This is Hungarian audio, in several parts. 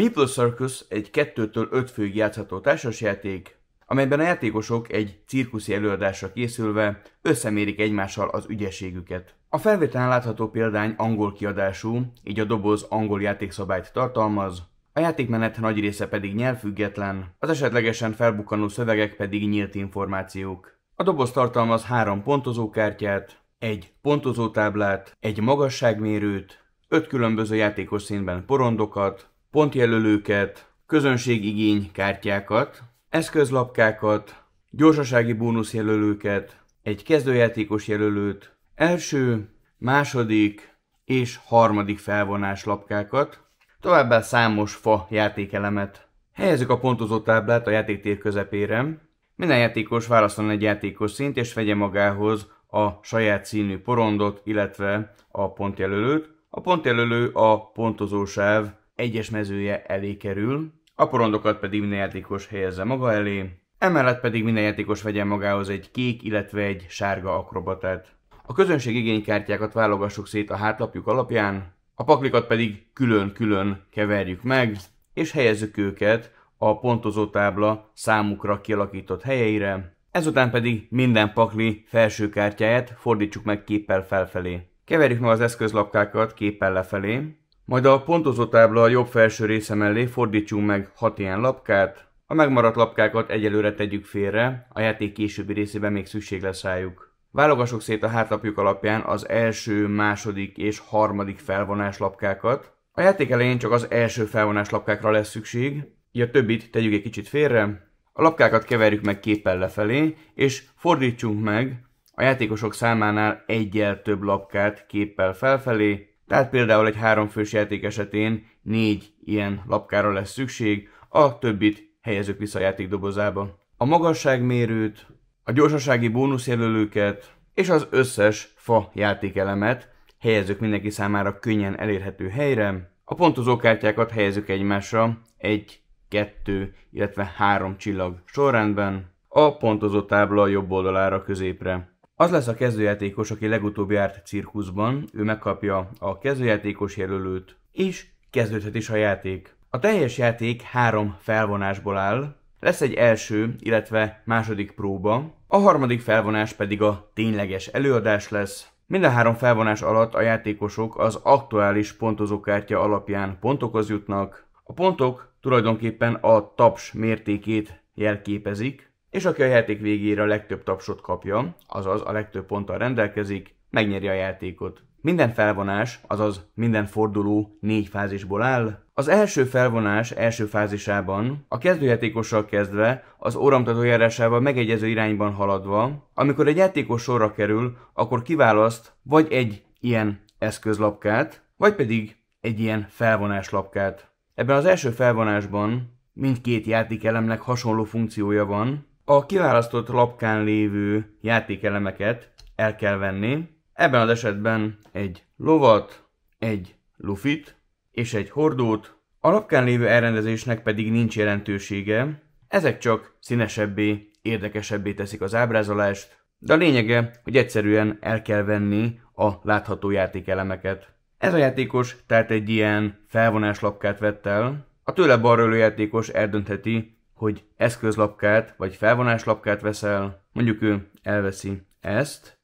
Meeple Circus egy 2-től 5 főig játszható társasjáték, amelyben a játékosok egy cirkuszi előadásra készülve összemérik egymással az ügyességüket. A felvételen látható példány angol kiadású, így a doboz angol játékszabályt tartalmaz, a játékmenet nagy része pedig nyelvfüggetlen, az esetlegesen felbukkanó szövegek pedig nyílt információk. A doboz tartalmaz három pontozókártyát, egy pontozótáblát, egy magasságmérőt, öt különböző játékos színben porondokat, pontjelölőket, közönségigény kártyákat, eszközlapkákat, gyorsasági bónuszjelölőket, egy kezdőjátékos jelölőt, első, második és harmadik felvonás lapkákat, továbbá számos fa játékelemet. Helyezzük a pontozó táblát a játéktér közepére. Minden játékos választan egy játékos szint és vegye magához a saját színű porondot, illetve a pontjelölőt. A pontjelölő a pontozósáv egyes mezője elé kerül, a porondokat pedig minden játékos helyezze maga elé, emellett pedig minden játékos vegyen magához egy kék, illetve egy sárga akrobatát. A közönség igénykártyákat válogassuk szét a hátlapjuk alapján, a paklikat pedig külön-külön keverjük meg, és helyezzük őket a pontozó tábla számukra kialakított helyeire, ezután pedig minden pakli felső kártyáját fordítsuk meg képpel felfelé. Keverjük meg az eszközlapkákat képpel lefelé, majd a tábla a jobb felső része mellé fordítsunk meg 6 ilyen lapkát, a megmaradt lapkákat egyelőre tegyük félre, a játék későbbi részében még szükség lesz rájuk. Válogassuk szét a hátlapjuk alapján az első, második és harmadik felvonás lapkákat. A játék elején csak az első felvonás lapkákra lesz szükség, így a többit tegyük egy kicsit félre. A lapkákat keverjük meg képpel lefelé, és fordítsunk meg a játékosok számánál egyel több lapkát képpel felfelé, tehát például egy háromfős játék esetén négy ilyen lapkára lesz szükség, a többit helyezzük vissza a játék dobozába. A magasságmérőt, a gyorsasági bónuszjelölőket és az összes fa játékelemet helyezzük mindenki számára könnyen elérhető helyre. A pontozókártyákat helyezzük egymásra egy, kettő, illetve három csillag sorrendben. A pontozó tábla jobb oldalára középre. Az lesz a kezdőjátékos, aki legutóbb járt cirkuszban, ő megkapja a kezdőjátékos jelölőt, és kezdődhet is a játék. A teljes játék három felvonásból áll, lesz egy első, illetve második próba, a harmadik felvonás pedig a tényleges előadás lesz. Mind a három felvonás alatt a játékosok az aktuális pontozókártya alapján pontokhoz jutnak. A pontok tulajdonképpen a taps mértékét jelképezik, és aki a játék végére a legtöbb tapsot kapja, azaz a legtöbb ponttal rendelkezik, megnyeri a játékot. Minden felvonás, azaz minden forduló négy fázisból áll. Az első felvonás első fázisában a kezdőjátékossal kezdve az óramtató járásával megegyező irányban haladva, amikor egy játékos sorra kerül, akkor kiválaszt vagy egy ilyen eszközlapkát, vagy pedig egy ilyen felvonáslapkát. Ebben az első felvonásban mindkét játékelemnek hasonló funkciója van, a kiválasztott lapkán lévő játékelemeket el kell venni. Ebben az esetben egy lovat, egy lufit és egy hordót, a lapkán lévő elrendezésnek pedig nincs jelentősége, ezek csak színesebbé, érdekesebbé teszik az ábrázolást, de a lényege, hogy egyszerűen el kell venni a látható játékelemeket. Ez a játékos tehát egy ilyen felvonáslapkát vett el, a tőle balra játékos eldöntheti, hogy eszközlapkát vagy felvonáslapkát veszel, mondjuk ő elveszi ezt,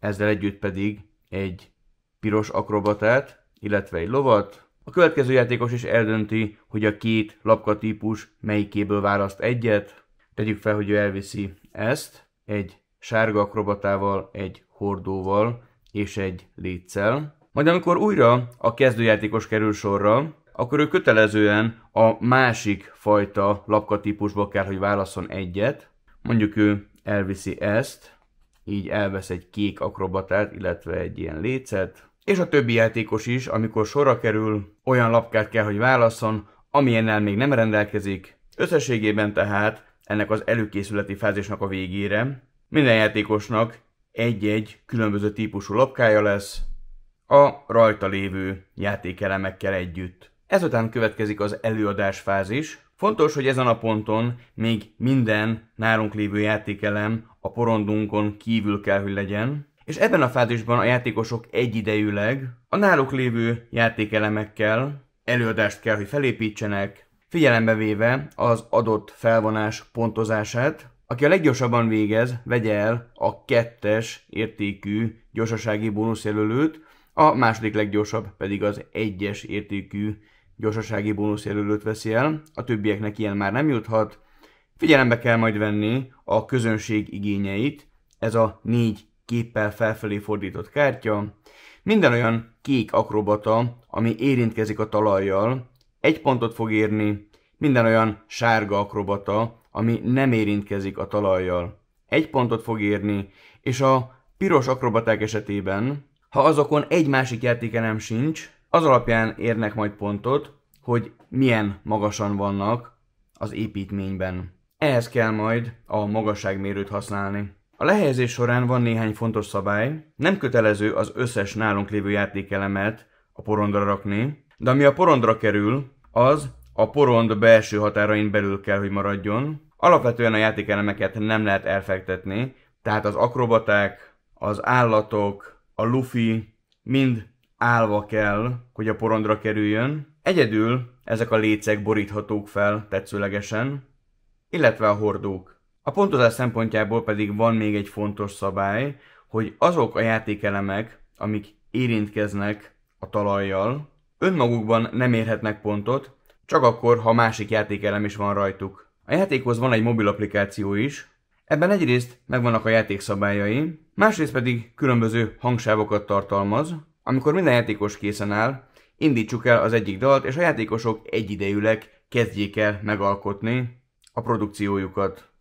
ezzel együtt pedig egy piros akrobatát, illetve egy lovat. A következő játékos is eldönti, hogy a két lapkatípus melyikéből választ egyet. Tegyük fel, hogy ő elviszi ezt, egy sárga akrobatával, egy hordóval és egy léccel. Majd amikor újra a kezdőjátékos kerül sorra, akkor ő kötelezően a másik fajta lapkatípusból kell, hogy válaszol egyet. Mondjuk ő elviszi ezt, így elvesz egy kék akrobatát, illetve egy ilyen lécet, és a többi játékos is, amikor sorra kerül, olyan lapkát kell, hogy válaszol, amilyennel még nem rendelkezik. Összességében tehát ennek az előkészületi fázisnak a végére minden játékosnak egy-egy különböző típusú lapkája lesz, a rajta lévő játékelemekkel együtt. Ezután következik az előadás fázis. Fontos, hogy ezen a ponton még minden nálunk lévő játékelem a porondunkon kívül kell, hogy legyen, és ebben a fázisban a játékosok egyidejűleg a náluk lévő játékelemekkel előadást kell, hogy felépítsenek, figyelembe véve az adott felvonás pontozását. Aki a leggyorsabban végez, vegye el a kettes értékű gyorsasági bónuszjelölőt, a második leggyorsabb pedig az egyes értékű gyorsasági bónusz jelölőt veszi el, a többieknek ilyen már nem juthat. Figyelembe kell majd venni a közönség igényeit, ez a négy képpel felfelé fordított kártya. Minden olyan kék akrobata, ami érintkezik a talajjal, egy pontot fog érni, minden olyan sárga akrobata, ami nem érintkezik a talajjal, egy pontot fog érni, és a piros akrobaták esetében, ha azokon egy másik játéke nem sincs, az alapján érnek majd pontot, hogy milyen magasan vannak az építményben. Ehhez kell majd a magasságmérőt használni. A lehelyezés során van néhány fontos szabály, nem kötelező az összes nálunk lévő játékelemet a porondra rakni, de ami a porondra kerül, az a porond belső határain belül kell, hogy maradjon. Alapvetően a játékelemeket nem lehet elfektetni, tehát az akrobaták, az állatok, a lufi mind állva kell, hogy a porondra kerüljön. Egyedül ezek a lécek boríthatók fel tetszőlegesen, illetve a hordók. A pontozás szempontjából pedig van még egy fontos szabály, hogy azok a játékelemek, amik érintkeznek a talajjal, önmagukban nem érhetnek pontot, csak akkor, ha másik játékelem is van rajtuk. A játékhoz van egy mobil applikáció is, ebben egyrészt megvannak a játékszabályai, másrészt pedig különböző hangsávokat tartalmaz, amikor minden játékos készen áll, indítsuk el az egyik dalt, és a játékosok egyidejűleg kezdjék el megalkotni a produkciójukat.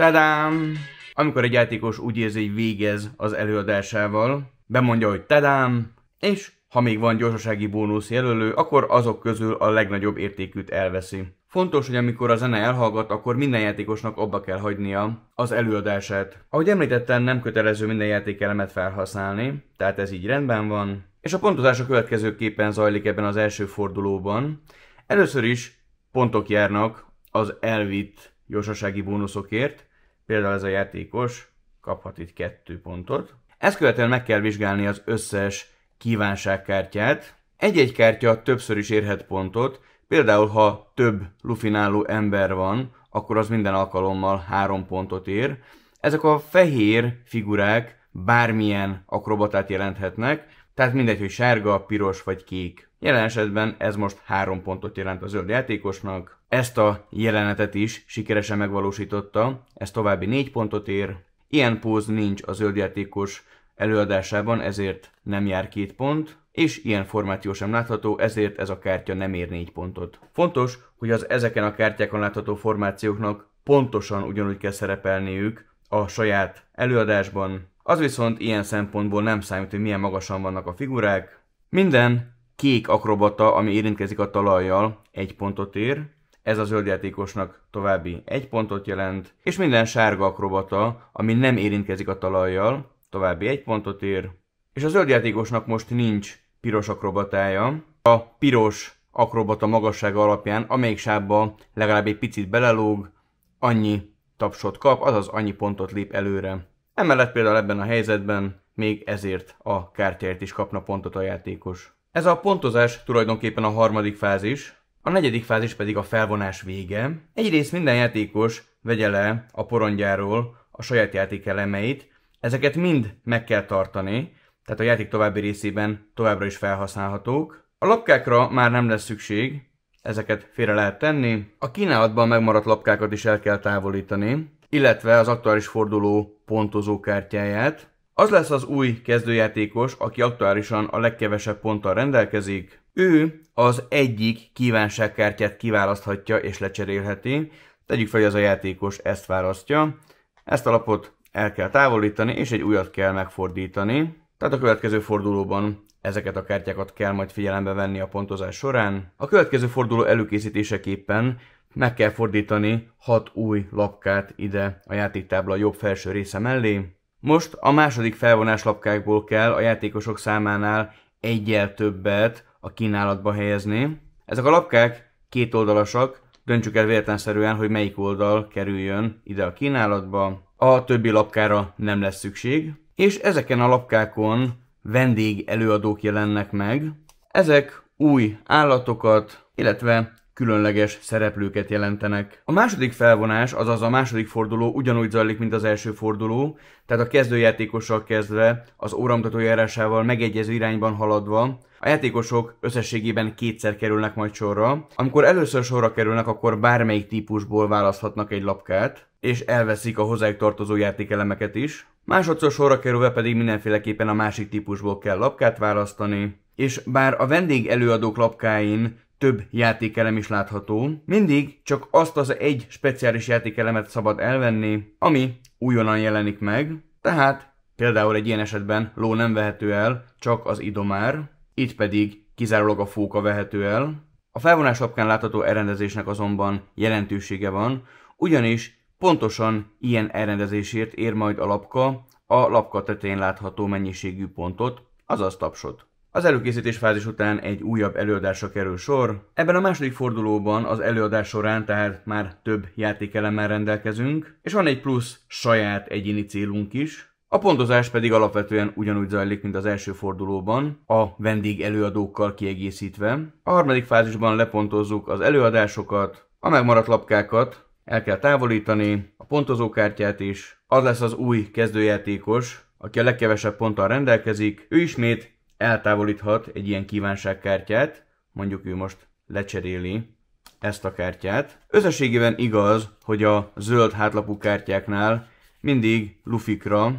tadám, amikor egy játékos úgy érzi, hogy végez az előadásával, bemondja, hogy tadám, és ha még van gyorsasági bónusz jelölő, akkor azok közül a legnagyobb értékűt elveszi. Fontos, hogy amikor a zene elhallgat, akkor minden játékosnak abba kell hagynia az előadását. Ahogy említettem, nem kötelező minden játékelemet felhasználni, tehát ez így rendben van. És a pontozás a következőképpen zajlik ebben az első fordulóban. Először is pontok járnak az elvitt gyorsasági bónuszokért, például ez a játékos kaphat itt kettő pontot. Ezt követően meg kell vizsgálni az összes kívánságkártyát. Egy-egy kártya többször is érhet pontot, például ha több lufináló ember van, akkor az minden alkalommal három pontot ér. Ezek a fehér figurák bármilyen akrobatát jelenthetnek, tehát mindegy, hogy sárga, piros vagy kék. Jelen esetben ez most három pontot jelent a zöld játékosnak, ezt a jelenetet is sikeresen megvalósította, ez további négy pontot ér. Ilyen póz nincs a zöldjátékos előadásában, ezért nem jár két pont, és ilyen formáció sem látható, ezért ez a kártya nem ér négy pontot. Fontos, hogy az ezeken a kártyákon látható formációknak pontosan ugyanúgy kell szerepelniük a saját előadásban. Az viszont ilyen szempontból nem számít, hogy milyen magasan vannak a figurák. Minden kék akrobata, ami érintkezik a talajjal, egy pontot ér, ez a zöld játékosnak további egy pontot jelent, és minden sárga akrobata, ami nem érintkezik a talajjal, további egy pontot ér, és a zöld játékosnak most nincs piros akrobatája. A piros akrobata magassága alapján, amelyik sávba legalább egy picit belelóg, annyi tapsot kap, azaz annyi pontot lép előre. Emellett például ebben a helyzetben még ezért a kártyáért is kapna pontot a játékos. Ez a pontozás tulajdonképpen a harmadik fázis, a negyedik fázis pedig a felvonás vége. Egyrészt minden játékos vegye le a porondjáról a saját játék elemeit, ezeket mind meg kell tartani, tehát a játék további részében továbbra is felhasználhatók. A lapkákra már nem lesz szükség, ezeket félre lehet tenni. A kínálatban megmaradt lapkákat is el kell távolítani, illetve az aktuális forduló pontozó kártyáját. Az lesz az új kezdőjátékos, aki aktuálisan a legkevesebb ponttal rendelkezik, ő az egyik kívánságkártyát kiválaszthatja és lecserélheti. Tegyük fel, hogy az a játékos ezt választja. Ezt a lapot el kell távolítani, és egy újat kell megfordítani. Tehát a következő fordulóban ezeket a kártyákat kell majd figyelembe venni a pontozás során. A következő forduló előkészítéseképpen meg kell fordítani 6 új lapkát ide a játéktábla jobb felső része mellé. Most a második felvonás lapkákból kell a játékosok számánál egyel többet a kínálatba helyezni. Ezek a lapkák kétoldalasak, döntsük el véletlenszerűen, hogy melyik oldal kerüljön ide a kínálatba. A többi lapkára nem lesz szükség. És ezeken a lapkákon vendég előadók jelennek meg. Ezek új állatokat, illetve különleges szereplőket jelentenek. A második felvonás, azaz a második forduló ugyanúgy zajlik, mint az első forduló, tehát a kezdőjátékossal kezdve, az óramutató járásával megegyező irányban haladva, a játékosok összességében kétszer kerülnek majd sorra. Amikor először sorra kerülnek, akkor bármelyik típusból választhatnak egy lapkát, és elveszik a hozzájuk tartozó játékelemeket is. Másodszor sorra kerülve pedig mindenféleképpen a másik típusból kell lapkát választani, és bár a vendég előadók lapkáin több játékelem is látható. Mindig csak azt az egy speciális játékelemet szabad elvenni, ami újonnan jelenik meg, tehát például egy ilyen esetben ló nem vehető el, csak az idomár, itt pedig kizárólag a fóka vehető el. A felvonás lapkán látható elrendezésnek azonban jelentősége van, ugyanis pontosan ilyen elrendezésért ér majd a lapka a lapka tetején látható mennyiségű pontot, azaz tapsot. Az előkészítés fázis után egy újabb előadásra kerül sor. Ebben a második fordulóban az előadás során tehát már több játékelemmel rendelkezünk, és van egy plusz saját egyéni célunk is, a pontozás pedig alapvetően ugyanúgy zajlik, mint az első fordulóban, a vendég előadókkal kiegészítve. A harmadik fázisban lepontozzuk az előadásokat, a megmaradt lapkákat el kell távolítani, a pontozókártyát is, az lesz az új kezdőjátékos, aki a legkevesebb ponttal rendelkezik, ő ismét eltávolíthat egy ilyen kívánságkártyát, mondjuk ő most lecseréli ezt a kártyát. Összességében igaz, hogy a zöld hátlapú kártyáknál mindig lufikra,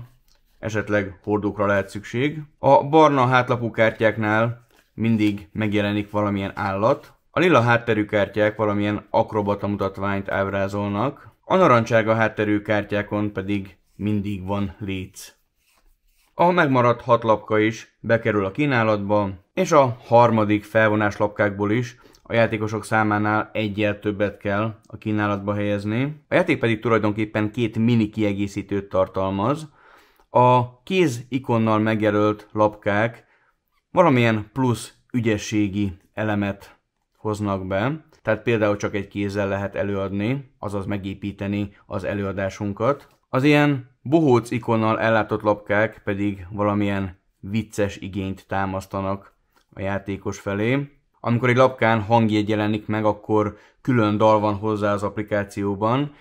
esetleg hordókra lehet szükség. A barna hátlapú kártyáknál mindig megjelenik valamilyen állat. A lila hátterű kártyák valamilyen akrobata mutatványt ábrázolnak. A narancsága hátterű kártyákon pedig mindig van léc. A megmaradt hat lapka is bekerül a kínálatba, és a harmadik felvonás lapkákból is a játékosok számánál egyel többet kell a kínálatba helyezni. A játék pedig tulajdonképpen két mini kiegészítőt tartalmaz. A kéz ikonnal megjelölt lapkák valamilyen plusz ügyességi elemet hoznak be, tehát például csak egy kézzel lehet előadni, azaz megépíteni az előadásunkat. Az ilyen Bohóc ikonnal ellátott lapkák pedig valamilyen vicces igényt támasztanak a játékos felé. Amikor egy lapkán hangjegy jelenik meg, akkor külön dal van hozzá az applikációban,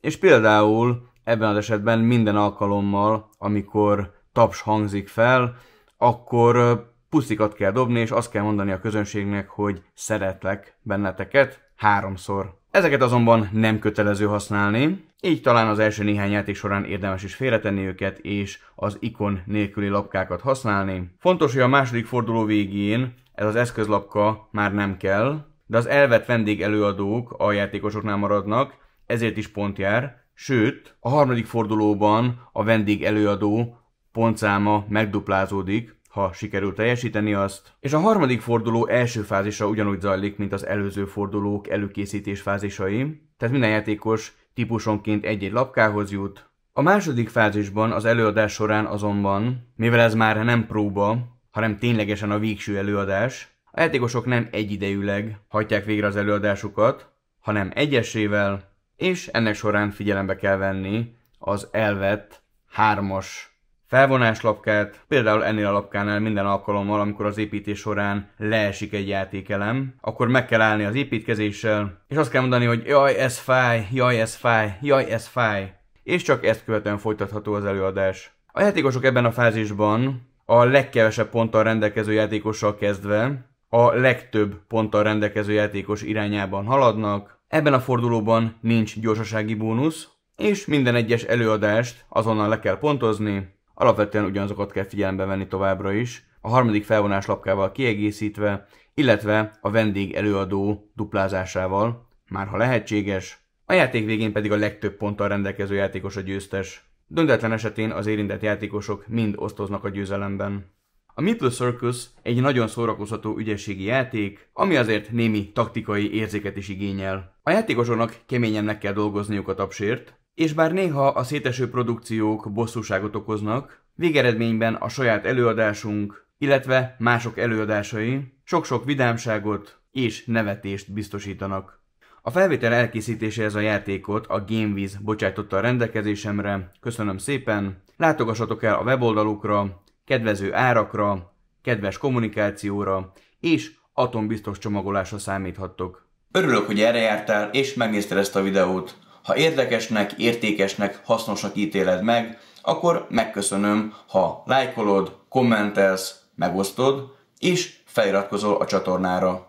és például ebben az esetben minden alkalommal, amikor taps hangzik fel, akkor puszikat kell dobni, és azt kell mondani a közönségnek, hogy szeretlek benneteket háromszor. Ezeket azonban nem kötelező használni, így talán az első néhány játék során érdemes is félretenni őket és az ikon nélküli lapkákat használni. Fontos, hogy a második forduló végén ez az eszközlapka már nem kell, de az elvett előadók a játékosoknál maradnak, ezért is pont jár, sőt, a harmadik fordulóban a előadó pontszáma megduplázódik, ha sikerül teljesíteni azt. És a harmadik forduló első fázisa ugyanúgy zajlik, mint az előző fordulók előkészítés fázisai, tehát minden játékos típusonként egy-egy lapkához jut. A második fázisban az előadás során azonban, mivel ez már nem próba, hanem ténylegesen a végső előadás, a játékosok nem egyidejűleg hajtják végre az előadásukat, hanem egyesével, és ennek során figyelembe kell venni az elvett hármas felvonáslapkát, például ennél a lapkánál minden alkalommal, amikor az építés során leesik egy játékelem, akkor meg kell állni az építkezéssel, és azt kell mondani, hogy jaj, ez fáj, jaj, ez fáj, jaj, ez fáj. És csak ezt követően folytatható az előadás. A játékosok ebben a fázisban a legkevesebb ponttal rendelkező játékossal kezdve a legtöbb ponttal rendelkező játékos irányában haladnak, ebben a fordulóban nincs gyorsasági bónusz, és minden egyes előadást azonnal le kell pontozni, alapvetően ugyanazokat kell figyelembe venni továbbra is, a harmadik felvonás lapkával kiegészítve, illetve a vendég előadó duplázásával, már ha lehetséges, a játék végén pedig a legtöbb ponttal rendelkező játékos a győztes. Döntetlen esetén az érintett játékosok mind osztoznak a győzelemben. A Meeple Circus egy nagyon szórakoztató ügyességi játék, ami azért némi taktikai érzéket is igényel. A játékosoknak keményen meg kell dolgozniuk a tapsért, és bár néha a széteső produkciók bosszúságot okoznak, végeredményben a saját előadásunk, illetve mások előadásai sok-sok vidámságot és nevetést biztosítanak. A felvétel elkészítéséhez a játékot a GameWiz bocsájtotta a rendelkezésemre, köszönöm szépen, látogassatok el a weboldalukra, kedvező árakra, kedves kommunikációra és atombiztos csomagolásra számíthattok. Örülök, hogy erre jártál és megnézted ezt a videót. Ha érdekesnek, értékesnek, hasznosnak ítéled meg, akkor megköszönöm, ha lájkolod, kommentelsz, megosztod, és feliratkozol a csatornára.